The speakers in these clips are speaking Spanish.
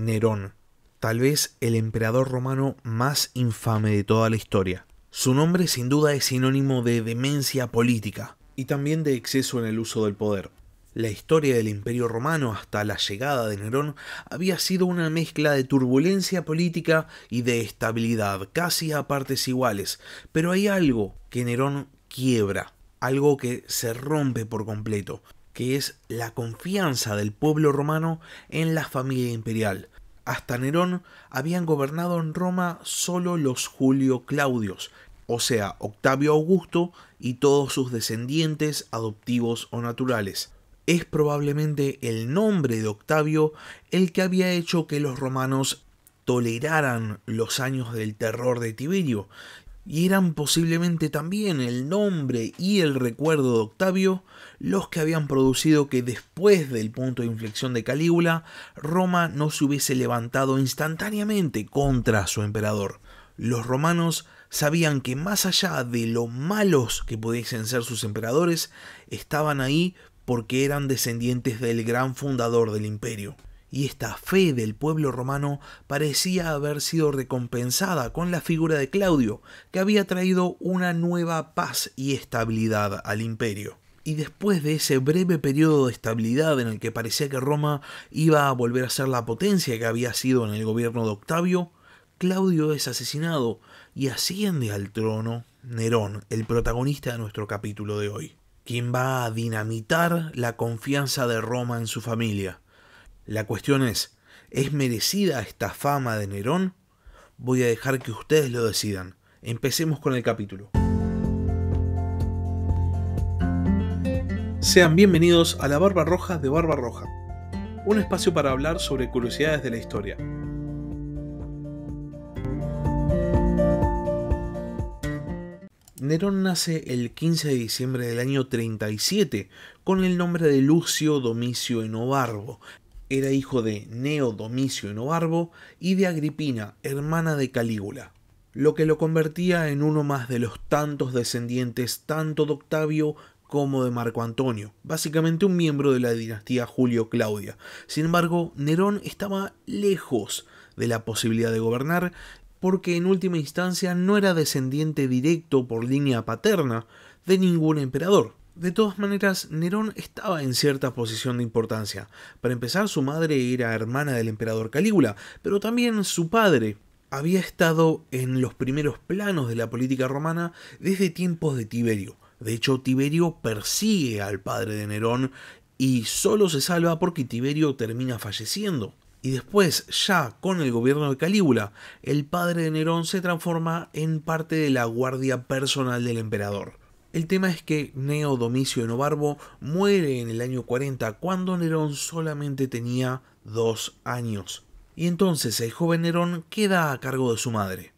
Nerón, tal vez el emperador romano más infame de toda la historia. Su nombre sin duda es sinónimo de demencia política y también de exceso en el uso del poder. La historia del Imperio Romano hasta la llegada de Nerón había sido una mezcla de turbulencia política y de estabilidad, casi a partes iguales, pero hay algo que Nerón quiebra, algo que se rompe por completo, que es la confianza del pueblo romano en la familia imperial. Hasta Nerón habían gobernado en Roma solo los Julio Claudios, o sea, Octavio Augusto y todos sus descendientes adoptivos o naturales. Es probablemente el nombre de Octavio el que había hecho que los romanos toleraran los años del terror de Tiberio y eran posiblemente también el nombre y el recuerdo de Octavio los que habían producido que después del punto de inflexión de Calígula, Roma no se hubiese levantado instantáneamente contra su emperador. Los romanos sabían que más allá de lo malos que pudiesen ser sus emperadores, estaban ahí porque eran descendientes del gran fundador del imperio y esta fe del pueblo romano parecía haber sido recompensada con la figura de Claudio, que había traído una nueva paz y estabilidad al imperio. Y después de ese breve periodo de estabilidad en el que parecía que Roma iba a volver a ser la potencia que había sido en el gobierno de Octavio, Claudio es asesinado y asciende al trono Nerón, el protagonista de nuestro capítulo de hoy, quien va a dinamitar la confianza de Roma en su familia la cuestión es, ¿es merecida esta fama de Nerón? Voy a dejar que ustedes lo decidan. Empecemos con el capítulo. Sean bienvenidos a La Barba Roja de Barba Roja, un espacio para hablar sobre curiosidades de la historia. Nerón nace el 15 de diciembre del año 37 con el nombre de Lucio Domicio Enobarbo era hijo de Neo Domicio Novarbo, y de Agripina, hermana de Calígula, lo que lo convertía en uno más de los tantos descendientes tanto de Octavio como de Marco Antonio, básicamente un miembro de la dinastía Julio-Claudia. Sin embargo, Nerón estaba lejos de la posibilidad de gobernar porque en última instancia no era descendiente directo por línea paterna de ningún emperador. De todas maneras, Nerón estaba en cierta posición de importancia. Para empezar, su madre era hermana del emperador Calígula, pero también su padre había estado en los primeros planos de la política romana desde tiempos de Tiberio. De hecho, Tiberio persigue al padre de Nerón y solo se salva porque Tiberio termina falleciendo. Y después, ya con el gobierno de Calígula, el padre de Nerón se transforma en parte de la guardia personal del emperador. El tema es que Neo Domicio Novarbo muere en el año 40 cuando Nerón solamente tenía dos años. Y entonces el joven Nerón queda a cargo de su madre.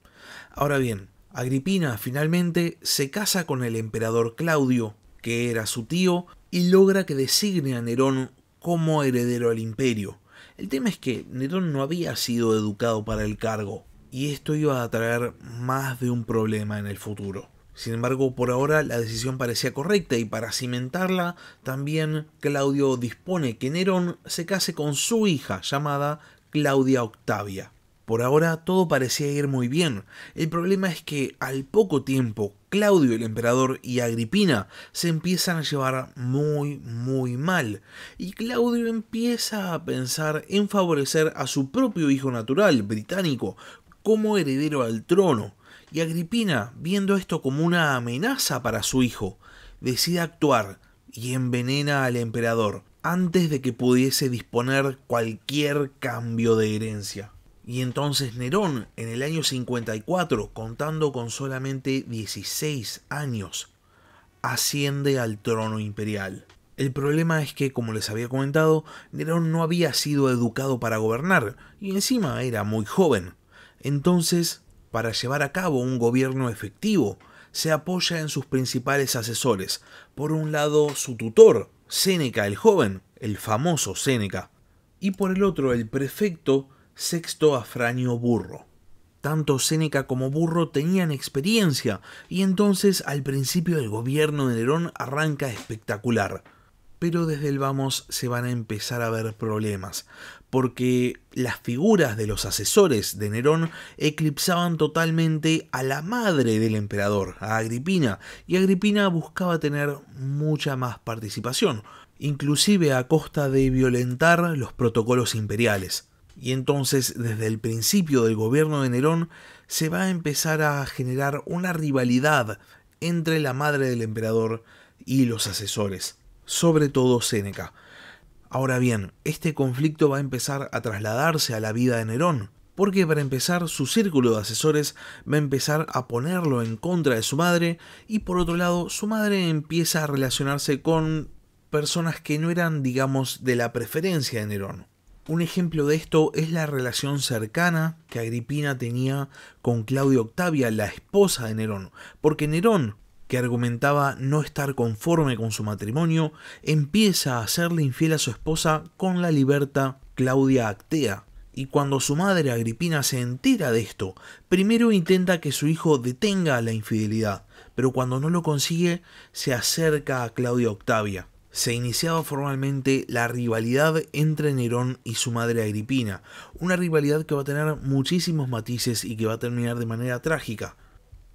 Ahora bien, Agripina finalmente se casa con el emperador Claudio, que era su tío, y logra que designe a Nerón como heredero al imperio. El tema es que Nerón no había sido educado para el cargo, y esto iba a traer más de un problema en el futuro. Sin embargo, por ahora la decisión parecía correcta y para cimentarla también Claudio dispone que Nerón se case con su hija llamada Claudia Octavia. Por ahora todo parecía ir muy bien. El problema es que al poco tiempo Claudio el emperador y Agripina se empiezan a llevar muy muy mal y Claudio empieza a pensar en favorecer a su propio hijo natural británico como heredero al trono. Y Agripina, viendo esto como una amenaza para su hijo, decide actuar y envenena al emperador antes de que pudiese disponer cualquier cambio de herencia. Y entonces Nerón, en el año 54, contando con solamente 16 años, asciende al trono imperial. El problema es que, como les había comentado, Nerón no había sido educado para gobernar, y encima era muy joven. Entonces para llevar a cabo un gobierno efectivo, se apoya en sus principales asesores. Por un lado, su tutor, Séneca el joven, el famoso Séneca, y por el otro, el prefecto Sexto Afranio Burro. Tanto Séneca como Burro tenían experiencia, y entonces al principio el gobierno de Nerón arranca espectacular. Pero desde el vamos se van a empezar a ver problemas, porque las figuras de los asesores de Nerón eclipsaban totalmente a la madre del emperador, a Agripina, y Agripina buscaba tener mucha más participación, inclusive a costa de violentar los protocolos imperiales. Y entonces, desde el principio del gobierno de Nerón, se va a empezar a generar una rivalidad entre la madre del emperador y los asesores, sobre todo Séneca. Ahora bien, este conflicto va a empezar a trasladarse a la vida de Nerón, porque para empezar su círculo de asesores va a empezar a ponerlo en contra de su madre y por otro lado su madre empieza a relacionarse con personas que no eran digamos de la preferencia de Nerón. Un ejemplo de esto es la relación cercana que Agripina tenía con Claudio Octavia, la esposa de Nerón, porque Nerón que argumentaba no estar conforme con su matrimonio, empieza a hacerle infiel a su esposa con la liberta Claudia Actea. Y cuando su madre Agripina se entera de esto, primero intenta que su hijo detenga la infidelidad, pero cuando no lo consigue, se acerca a Claudia Octavia. Se iniciaba formalmente la rivalidad entre Nerón y su madre Agripina, una rivalidad que va a tener muchísimos matices y que va a terminar de manera trágica.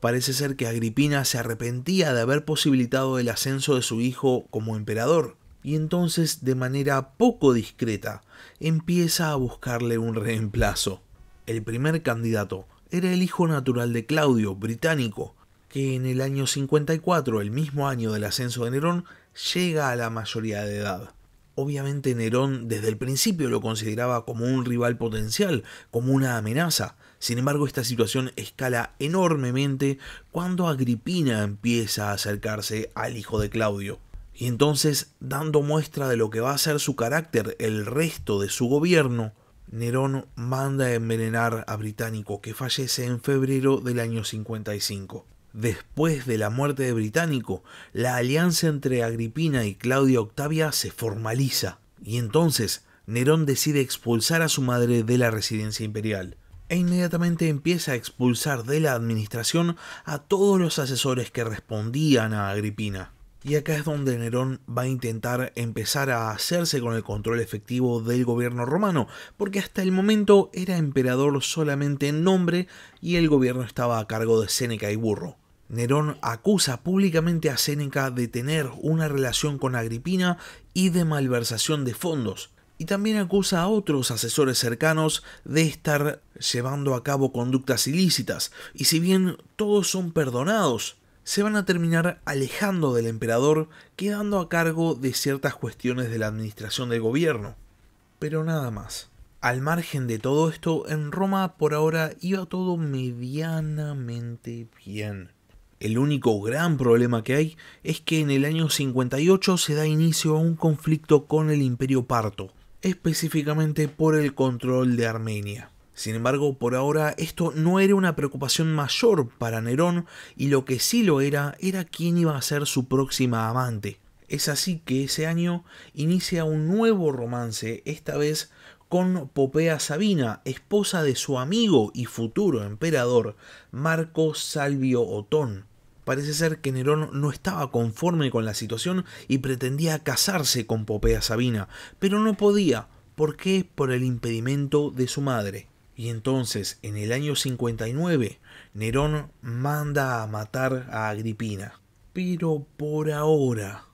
Parece ser que Agripina se arrepentía de haber posibilitado el ascenso de su hijo como emperador, y entonces de manera poco discreta empieza a buscarle un reemplazo. El primer candidato era el hijo natural de Claudio, británico, que en el año 54, el mismo año del ascenso de Nerón, llega a la mayoría de edad. Obviamente Nerón desde el principio lo consideraba como un rival potencial, como una amenaza, sin embargo, esta situación escala enormemente cuando Agripina empieza a acercarse al hijo de Claudio. Y entonces, dando muestra de lo que va a ser su carácter el resto de su gobierno, Nerón manda envenenar a Británico, que fallece en febrero del año 55. Después de la muerte de Británico, la alianza entre Agripina y Claudia Octavia se formaliza, y entonces Nerón decide expulsar a su madre de la residencia imperial e inmediatamente empieza a expulsar de la administración a todos los asesores que respondían a Agripina. Y acá es donde Nerón va a intentar empezar a hacerse con el control efectivo del gobierno romano, porque hasta el momento era emperador solamente en nombre y el gobierno estaba a cargo de Séneca y Burro. Nerón acusa públicamente a Séneca de tener una relación con Agripina y de malversación de fondos, y también acusa a otros asesores cercanos de estar llevando a cabo conductas ilícitas, y si bien todos son perdonados, se van a terminar alejando del emperador, quedando a cargo de ciertas cuestiones de la administración del gobierno. Pero nada más. Al margen de todo esto, en Roma por ahora iba todo medianamente bien. El único gran problema que hay es que en el año 58 se da inicio a un conflicto con el imperio parto, específicamente por el control de Armenia. Sin embargo, por ahora esto no era una preocupación mayor para Nerón y lo que sí lo era era quién iba a ser su próxima amante. Es así que ese año inicia un nuevo romance, esta vez con Popea Sabina, esposa de su amigo y futuro emperador Marco Salvio Otón. Parece ser que Nerón no estaba conforme con la situación y pretendía casarse con Popea Sabina, pero no podía. ¿Por qué? Por el impedimento de su madre. Y entonces, en el año 59, Nerón manda a matar a Agripina. Pero por ahora,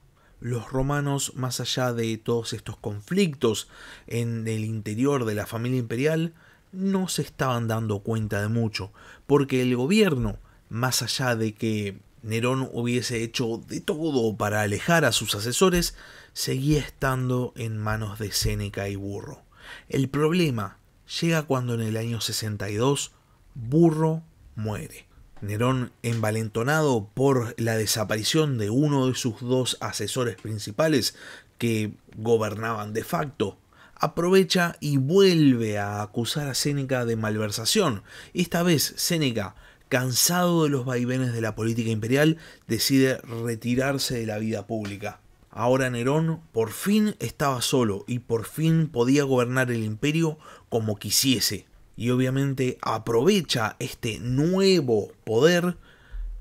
los romanos, más allá de todos estos conflictos en el interior de la familia imperial, no se estaban dando cuenta de mucho, porque el gobierno más allá de que Nerón hubiese hecho de todo para alejar a sus asesores, seguía estando en manos de Séneca y Burro. El problema llega cuando en el año 62 Burro muere. Nerón, envalentonado por la desaparición de uno de sus dos asesores principales que gobernaban de facto, aprovecha y vuelve a acusar a Séneca de malversación. Esta vez Séneca cansado de los vaivenes de la política imperial, decide retirarse de la vida pública. Ahora Nerón por fin estaba solo y por fin podía gobernar el imperio como quisiese. Y obviamente aprovecha este nuevo poder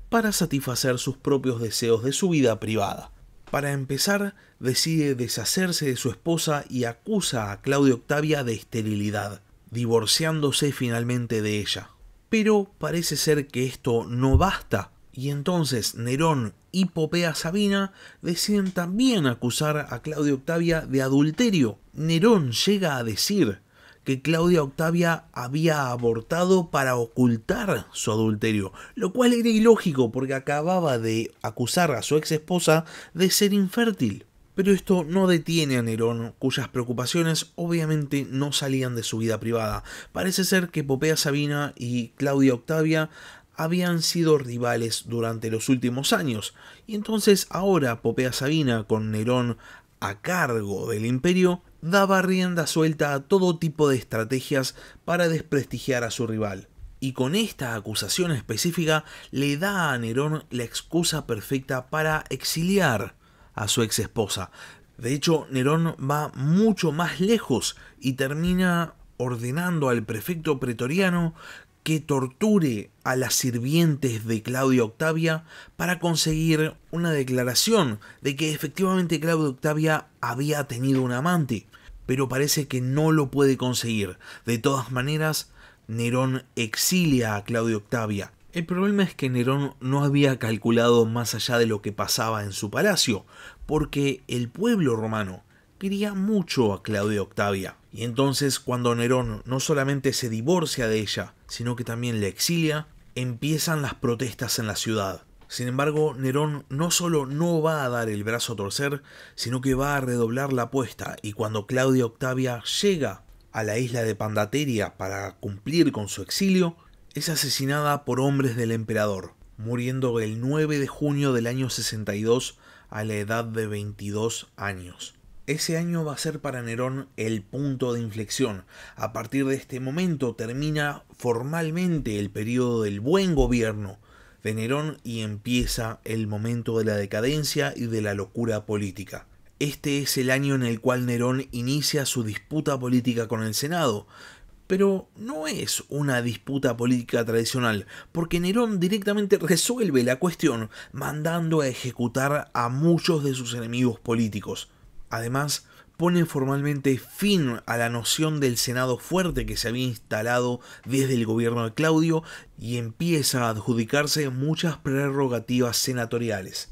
para satisfacer sus propios deseos de su vida privada. Para empezar, decide deshacerse de su esposa y acusa a Claudio Octavia de esterilidad, divorciándose finalmente de ella. Pero parece ser que esto no basta, y entonces Nerón y Popea Sabina deciden también acusar a Claudia Octavia de adulterio. Nerón llega a decir que Claudia Octavia había abortado para ocultar su adulterio, lo cual era ilógico porque acababa de acusar a su ex esposa de ser infértil. Pero esto no detiene a Nerón, cuyas preocupaciones obviamente no salían de su vida privada. Parece ser que Popea Sabina y Claudia Octavia habían sido rivales durante los últimos años, y entonces ahora Popea Sabina, con Nerón a cargo del imperio, daba rienda suelta a todo tipo de estrategias para desprestigiar a su rival. Y con esta acusación específica le da a Nerón la excusa perfecta para exiliar a su ex esposa. De hecho, Nerón va mucho más lejos y termina ordenando al prefecto pretoriano que torture a las sirvientes de Claudia Octavia para conseguir una declaración de que efectivamente Claudia Octavia había tenido un amante, pero parece que no lo puede conseguir. De todas maneras, Nerón exilia a Claudia Octavia, el problema es que Nerón no había calculado más allá de lo que pasaba en su palacio, porque el pueblo romano quería mucho a Claudia Octavia. Y entonces cuando Nerón no solamente se divorcia de ella, sino que también la exilia, empiezan las protestas en la ciudad. Sin embargo, Nerón no solo no va a dar el brazo a torcer, sino que va a redoblar la apuesta y cuando Claudia Octavia llega a la isla de Pandateria para cumplir con su exilio, es asesinada por hombres del emperador, muriendo el 9 de junio del año 62 a la edad de 22 años. Ese año va a ser para Nerón el punto de inflexión. A partir de este momento termina formalmente el periodo del buen gobierno de Nerón y empieza el momento de la decadencia y de la locura política. Este es el año en el cual Nerón inicia su disputa política con el Senado, pero no es una disputa política tradicional, porque Nerón directamente resuelve la cuestión mandando a ejecutar a muchos de sus enemigos políticos. Además, pone formalmente fin a la noción del Senado fuerte que se había instalado desde el gobierno de Claudio y empieza a adjudicarse muchas prerrogativas senatoriales.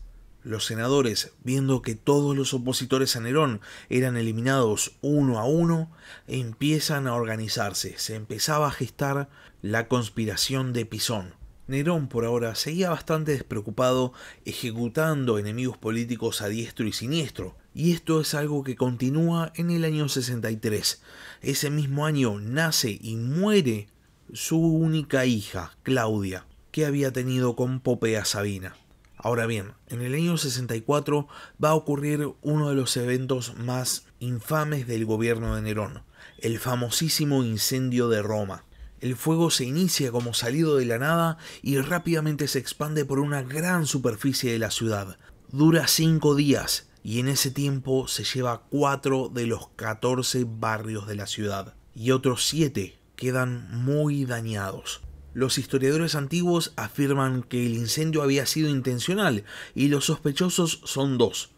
Los senadores, viendo que todos los opositores a Nerón eran eliminados uno a uno, empiezan a organizarse. Se empezaba a gestar la conspiración de Pisón. Nerón por ahora seguía bastante despreocupado ejecutando enemigos políticos a diestro y siniestro, y esto es algo que continúa en el año 63. Ese mismo año nace y muere su única hija, Claudia, que había tenido con Popea Sabina. Ahora bien, en el año 64 va a ocurrir uno de los eventos más infames del gobierno de Nerón, el famosísimo incendio de Roma. El fuego se inicia como salido de la nada y rápidamente se expande por una gran superficie de la ciudad. Dura cinco días y en ese tiempo se lleva cuatro de los 14 barrios de la ciudad y otros siete quedan muy dañados. Los historiadores antiguos afirman que el incendio había sido intencional y los sospechosos son dos.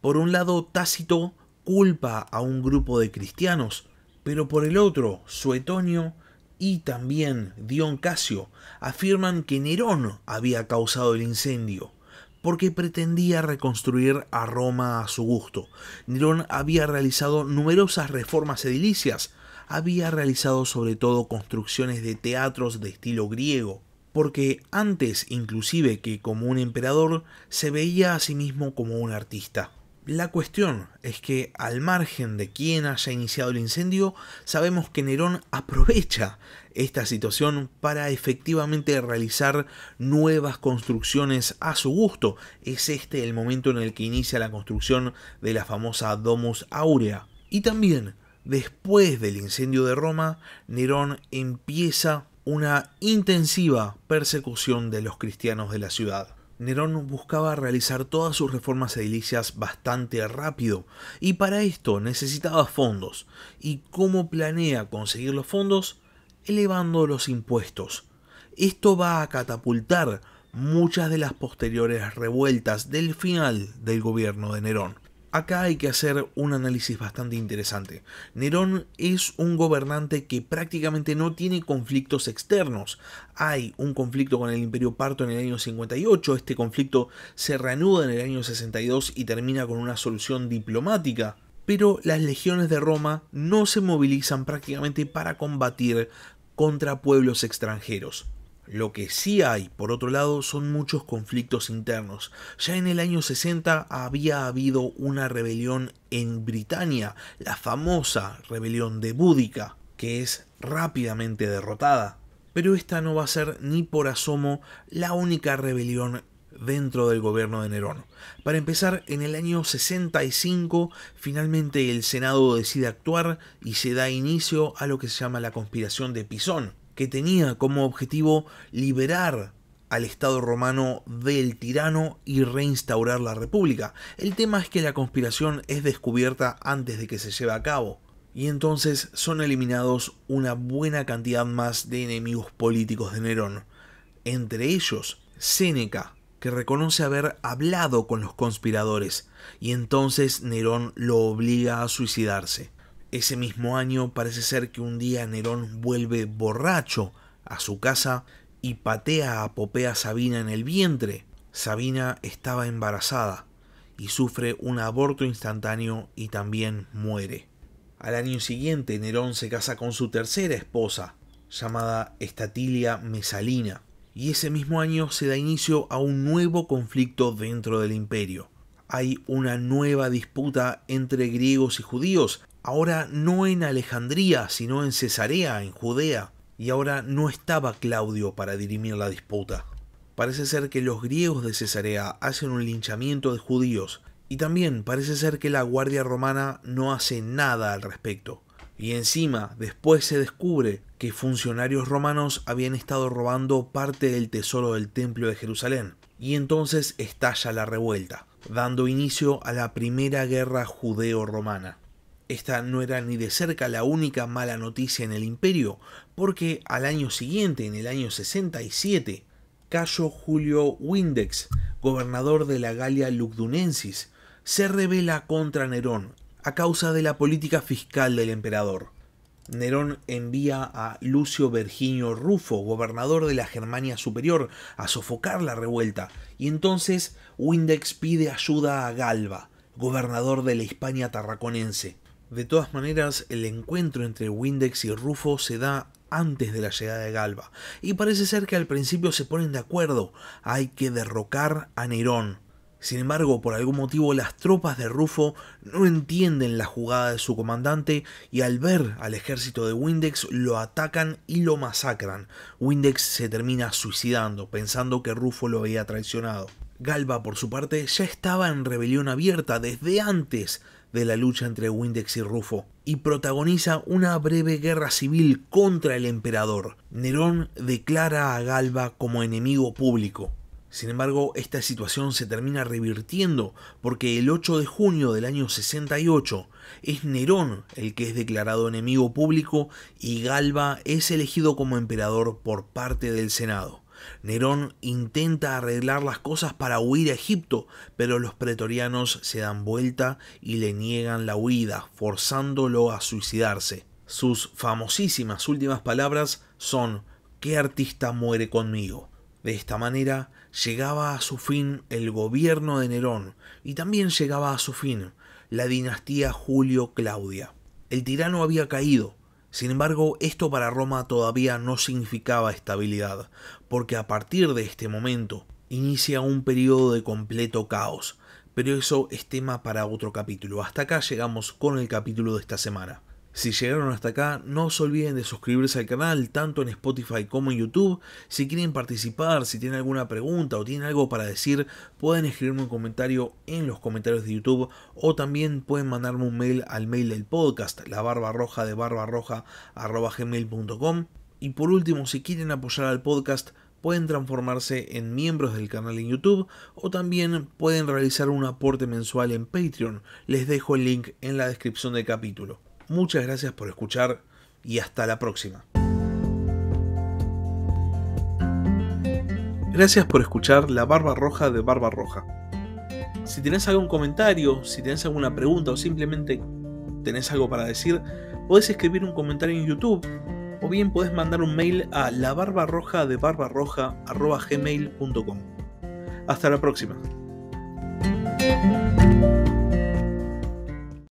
Por un lado, Tácito culpa a un grupo de cristianos, pero por el otro, Suetonio y también Dion Casio afirman que Nerón había causado el incendio, porque pretendía reconstruir a Roma a su gusto. Nerón había realizado numerosas reformas edilicias, había realizado sobre todo construcciones de teatros de estilo griego, porque antes inclusive que como un emperador se veía a sí mismo como un artista. La cuestión es que, al margen de quién haya iniciado el incendio, sabemos que Nerón aprovecha esta situación para efectivamente realizar nuevas construcciones a su gusto. Es este el momento en el que inicia la construcción de la famosa Domus Aurea. Y también Después del incendio de Roma, Nerón empieza una intensiva persecución de los cristianos de la ciudad. Nerón buscaba realizar todas sus reformas edilicias bastante rápido y para esto necesitaba fondos. ¿Y cómo planea conseguir los fondos? Elevando los impuestos. Esto va a catapultar muchas de las posteriores revueltas del final del gobierno de Nerón. Acá hay que hacer un análisis bastante interesante. Nerón es un gobernante que prácticamente no tiene conflictos externos. Hay un conflicto con el imperio parto en el año 58, este conflicto se reanuda en el año 62 y termina con una solución diplomática. Pero las legiones de Roma no se movilizan prácticamente para combatir contra pueblos extranjeros. Lo que sí hay, por otro lado, son muchos conflictos internos. Ya en el año 60 había habido una rebelión en Britania, la famosa rebelión de Búdica, que es rápidamente derrotada. Pero esta no va a ser ni por asomo la única rebelión dentro del gobierno de Nerón. Para empezar, en el año 65 finalmente el Senado decide actuar y se da inicio a lo que se llama la conspiración de Pisón, que tenía como objetivo liberar al Estado romano del tirano y reinstaurar la República. El tema es que la conspiración es descubierta antes de que se lleve a cabo, y entonces son eliminados una buena cantidad más de enemigos políticos de Nerón, entre ellos Séneca, que reconoce haber hablado con los conspiradores, y entonces Nerón lo obliga a suicidarse. Ese mismo año parece ser que un día Nerón vuelve borracho a su casa y patea a Popea Sabina en el vientre. Sabina estaba embarazada y sufre un aborto instantáneo y también muere. Al año siguiente Nerón se casa con su tercera esposa, llamada Estatilia Mesalina, y ese mismo año se da inicio a un nuevo conflicto dentro del imperio. Hay una nueva disputa entre griegos y judíos ahora no en Alejandría, sino en Cesarea, en Judea, y ahora no estaba Claudio para dirimir la disputa. Parece ser que los griegos de Cesarea hacen un linchamiento de judíos, y también parece ser que la Guardia Romana no hace nada al respecto. Y encima, después se descubre que funcionarios romanos habían estado robando parte del tesoro del Templo de Jerusalén. Y entonces estalla la revuelta, dando inicio a la Primera Guerra Judeo-Romana. Esta no era ni de cerca la única mala noticia en el imperio, porque al año siguiente, en el año 67, Cayo Julio Windex, gobernador de la Galia Lugdunensis, se rebela contra Nerón a causa de la política fiscal del emperador. Nerón envía a Lucio Verginio Rufo, gobernador de la Germania Superior, a sofocar la revuelta, y entonces Windex pide ayuda a Galba, gobernador de la Hispania tarraconense. De todas maneras, el encuentro entre Windex y Rufo se da antes de la llegada de Galba, y parece ser que al principio se ponen de acuerdo, hay que derrocar a Nerón. Sin embargo, por algún motivo las tropas de Rufo no entienden la jugada de su comandante y al ver al ejército de Windex lo atacan y lo masacran. Windex se termina suicidando, pensando que Rufo lo había traicionado. Galba, por su parte, ya estaba en rebelión abierta desde antes de la lucha entre Windex y Rufo, y protagoniza una breve guerra civil contra el emperador. Nerón declara a Galba como enemigo público. Sin embargo, esta situación se termina revirtiendo porque el 8 de junio del año 68 es Nerón el que es declarado enemigo público y Galba es elegido como emperador por parte del Senado. Nerón intenta arreglar las cosas para huir a Egipto, pero los pretorianos se dan vuelta y le niegan la huida, forzándolo a suicidarse. Sus famosísimas últimas palabras son ¿Qué artista muere conmigo? De esta manera llegaba a su fin el gobierno de Nerón y también llegaba a su fin la dinastía Julio-Claudia. El tirano había caído, sin embargo, esto para Roma todavía no significaba estabilidad, porque a partir de este momento inicia un periodo de completo caos, pero eso es tema para otro capítulo. Hasta acá llegamos con el capítulo de esta semana. Si llegaron hasta acá, no se olviden de suscribirse al canal, tanto en Spotify como en YouTube. Si quieren participar, si tienen alguna pregunta o tienen algo para decir, pueden escribirme un comentario en los comentarios de YouTube o también pueden mandarme un mail al mail del podcast, la barba roja de barbarroja.gmail.com. Y por último, si quieren apoyar al podcast, pueden transformarse en miembros del canal en YouTube o también pueden realizar un aporte mensual en Patreon. Les dejo el link en la descripción del capítulo. Muchas gracias por escuchar y hasta la próxima. Gracias por escuchar La Barba Roja de Barba Roja. Si tenés algún comentario, si tenés alguna pregunta o simplemente tenés algo para decir, podés escribir un comentario en YouTube o bien podés mandar un mail a labarbarroja de Hasta la próxima.